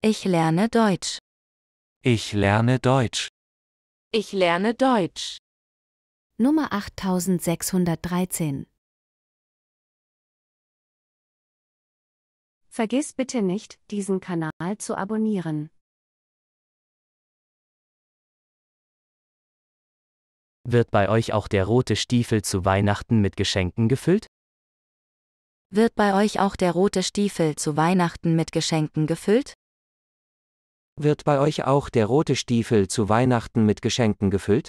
Ich lerne Deutsch. Ich lerne Deutsch. Ich lerne Deutsch. Nummer 8613. Vergiss bitte nicht, diesen Kanal zu abonnieren. Wird bei euch auch der rote Stiefel zu Weihnachten mit Geschenken gefüllt? Wird bei euch auch der rote Stiefel zu Weihnachten mit Geschenken gefüllt? Wird bei euch auch der rote Stiefel zu Weihnachten mit Geschenken gefüllt?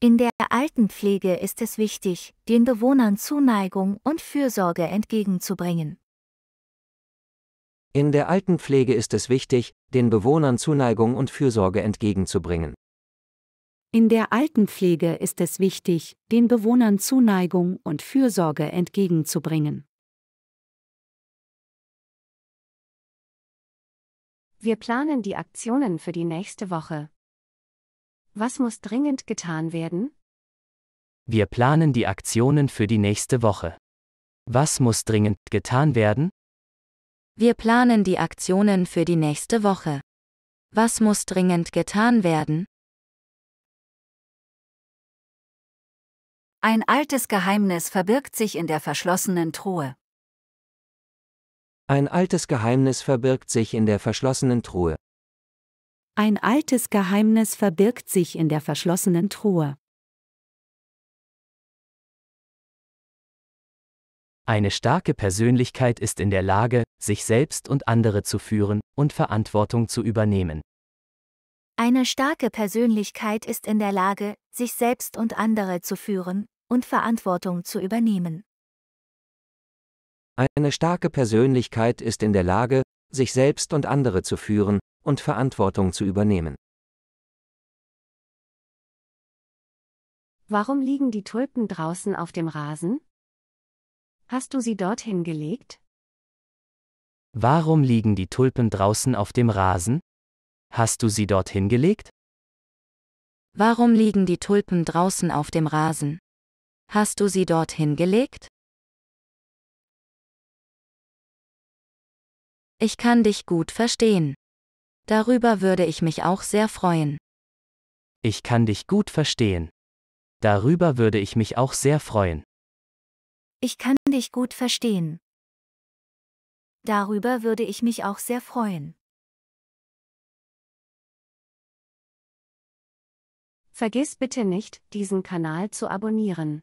In der Altenpflege ist es wichtig, den Bewohnern Zuneigung und Fürsorge entgegenzubringen. In der Altenpflege ist es wichtig, den Bewohnern Zuneigung und Fürsorge entgegenzubringen. In der Altenpflege ist es wichtig, den Bewohnern Zuneigung und Fürsorge entgegenzubringen. Wir planen die Aktionen für die nächste Woche. Was muss dringend getan werden? Wir planen die Aktionen für die nächste Woche. Was muss dringend getan werden? Wir planen die Aktionen für die nächste Woche. Was muss dringend getan werden? Ein altes Geheimnis verbirgt sich in der verschlossenen Truhe. Ein altes Geheimnis verbirgt sich in der verschlossenen Truhe. Ein altes Geheimnis verbirgt sich in der verschlossenen Truhe. Eine starke Persönlichkeit ist in der Lage, sich selbst und andere zu führen und Verantwortung zu übernehmen. Eine starke Persönlichkeit ist in der Lage, sich selbst und andere zu führen und Verantwortung zu übernehmen. Eine starke Persönlichkeit ist in der Lage, sich selbst und andere zu führen und Verantwortung zu übernehmen. Warum liegen die Tulpen draußen auf dem Rasen? Hast du sie dorthin gelegt? Warum liegen die Tulpen draußen auf dem Rasen? Hast du sie dorthin gelegt? Warum liegen die Tulpen draußen auf dem Rasen? Hast du sie dorthin gelegt? Ich kann dich gut verstehen. Darüber würde ich mich auch sehr freuen. Ich kann dich gut verstehen. Darüber würde ich mich auch sehr freuen. Ich kann dich gut verstehen. Darüber würde ich mich auch sehr freuen. Vergiss bitte nicht, diesen Kanal zu abonnieren.